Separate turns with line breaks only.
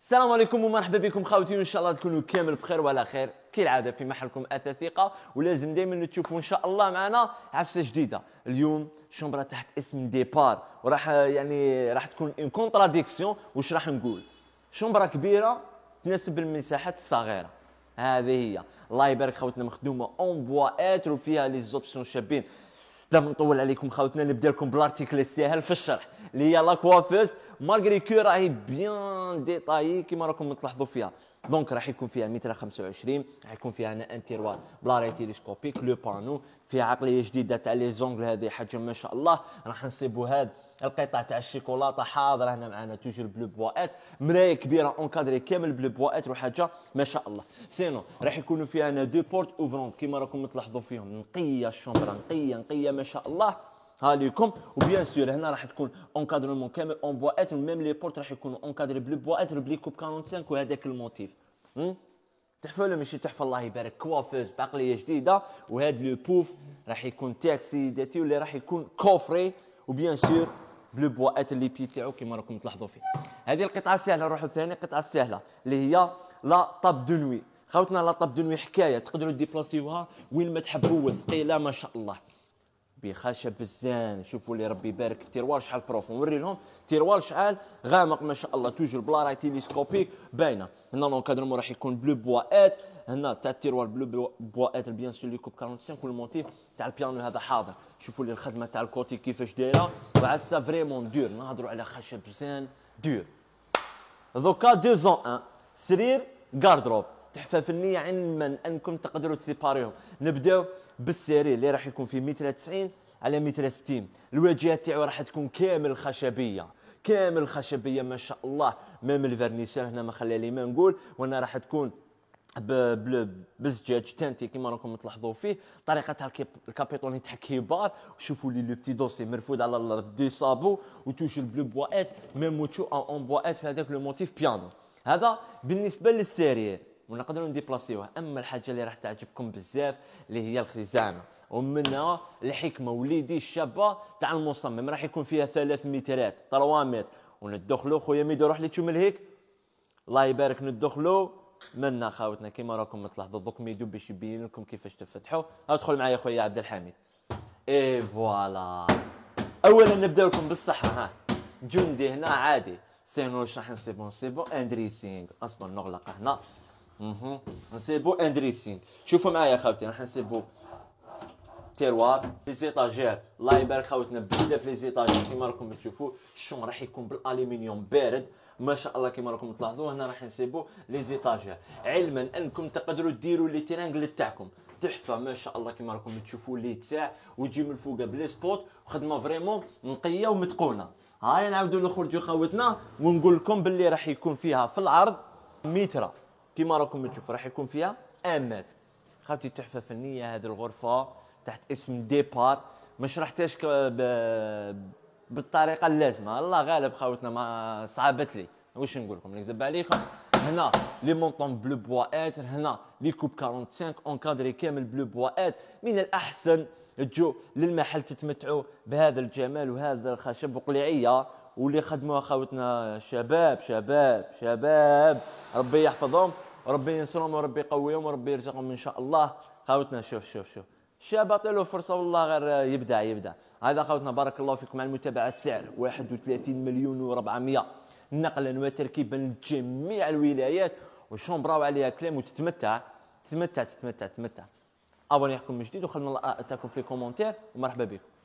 السلام عليكم ومرحبا بكم خاوتي وان شاء الله تكونوا كامل بخير وعلى خير كالعاده في محلكم اثاثيقه ثقه ولازم دائما تشوفوا ان شاء الله معنا عفسه جديده اليوم شمبره تحت اسم ديبار وراح يعني راح تكون اون كونتراديكسيون واش راح نقول شمبره كبيره تناسب المساحات الصغيره هذه هي الله يبارك خوتنا مخدومه اون بوايتر وفيها لي زوبسيون شابين لا نطول عليكم خوتنا نبدا لكم بالارتيكل الساهل في الشرح اللي هي لا مالغري كو راهي بيان ديتايي كيما راكم تلاحظوا فيها دونك راح يكون فيها متر 25 راح يكون فيها انا ان تيروار بلا تيليسكوبيك لو بانو فيها عقليه جديده تاع لي زونغل هذه حجم ما شاء الله راح نصيبوا هذا القطع تاع الشيكولاته حاضره هنا معنا توجور بلو بوات مرايه كبيره اونكادري كامل بلو بوات وحاجه ما شاء الله سينو راح يكونوا فيها انا دو بورت اوفرون كيما راكم تلاحظوا فيهم نقيه الشومبرا نقيه نقيه ما شاء الله هاليكم وبيان سور هنا راح تكون اونكادرمون كامل اون اتر ميم لي بورت راح يكونوا اونكادري بلو اتر بلي كوب 45 وهذاك الموتيف تحفه ولا ماشي تحفه الله يبارك كوافيز بعقليه جديده وهذا لو بوف راح يكون تاكسي سيداتي واللي راح يكون كوفري وبيان سور بلو بوات اللي بي تاعو كيما راكم تلاحظوا فيه هذه القطعه سهله نروحوا ثاني قطعه سهله اللي هي لا طاب دو نوي خاوتنا لا طاب دو نوي حكايه تقدروا ديبلاسيوها وين ما تحبوا وثقيله ما شاء الله يربي خشب بزان شوفوا لي ربي يبارك التيروار شحال بروف نوري لهم التيروار شحال غامق ما شاء الله توجور بلا راي تيليسكوبيك باينه هنا لونكادرمون راح يكون بلو ات هنا تاع التيروار بلو ات بيان سور لي كوب 45 والموتيف تاع البيانو هذا حاضر شوفوا لي الخدمه تاع الكوتي كيفاش دايره وعسى فريمون دور نهضروا على خشب بزاف دور دوكا زون ان سرير غاردروب تحفه فنيه علما انكم تقدروا تسيباريهم نبداو بالسيري اللي راح يكون في 190 على متر 60 الواجهه تاعو راح تكون كامل خشبيه كامل خشبيه ما شاء الله مام الفرنيسير هنا ما خلى لي ما نقول وانا راح تكون بزجاج تانتي كيما راكم تلاحظوا فيه تاع الكابيتون يضحك كبار شوفوا لي لو بتي دوسي مرفود على الارض دي صابو وتوش البلو بوايت ميم وتشو اون بوايت في هذاك لو موتيف بيانو هذا بالنسبه للسيرير ونقدروا نديبلاسيوه اما الحاجه اللي راح تعجبكم بزاف اللي هي الخزانه ومنها الحكمه وليدي الشابه تاع المصمم راح يكون فيها ثلاث مترات 3 متر وندخلو خويا ميدو روح لي تشوم الهيك الله يبارك ندخلو منا خاوتنا كيما راكم تلاحظوا دوك ميدو باش يبين لكم كيفاش تفتحوا ادخل معايا خويا عبد الحميد اي فوالا اولا نبدا لكم بالصحه ها جندي هنا عادي سينو نور راح نسيبو نسيبو اندريسينغ اصبر نغلق هنا اها نسيبو اندريسينغ شوفوا معايا خاوتي راح نسيبو تيروار لي زيطاجير الله يبارك خاوتنا بزاف لي زيطاجير كيما راكم تشوفوا الشوم راح يكون بالالومنيوم بارد ما شاء الله كيما راكم تلاحظوا هنا راح نسيبو لي زيطاجير علما انكم تقدروا ديروا لي ترينغل تاعكم تحفه ما شاء الله كيما راكم تشوفوا لي تاع وتجي من فوق بلي سبوت خدمه فريمون نقيه ومتقونه هاي نعاودوا نخرجوا خاوتنا ونقول لكم باللي راح يكون فيها في العرض ميترا كما راكم تشوفوا راح يكون فيها امات خالتي تحفه فنيه هذه الغرفه تحت اسم ديبار ما شرحتهاش بالطريقه اللازمه الله غالب خاوتنا ما صعبت لي واش نقول لكم نكذب عليكم هنا لي مونطون بلو بواات هنا لي كوب 45 اونكادري كامل بلو بواات من الاحسن تجو للمحل تتمتعوا بهذا الجمال وهذا الخشب وقليعيه واللي خدموها خاوتنا شباب شباب شباب ربي يحفظهم وربي ينصرهم وربي يقويهم وربي يرزقهم ان شاء الله خاوتنا شوف شوف شوف الشاب اعطي له فرصه والله غير يبدع يبدع هذا خاوتنا بارك الله فيكم على المتابعه السعر 31 مليون و400 نقلا وتركيبا لجميع الولايات وشومبراو عليها كلام وتتمتع تتمتع تتمتع تتمتع ابوني يحكم من جديد وخلنا نلقاكم في الكومنتير ومرحبا بكم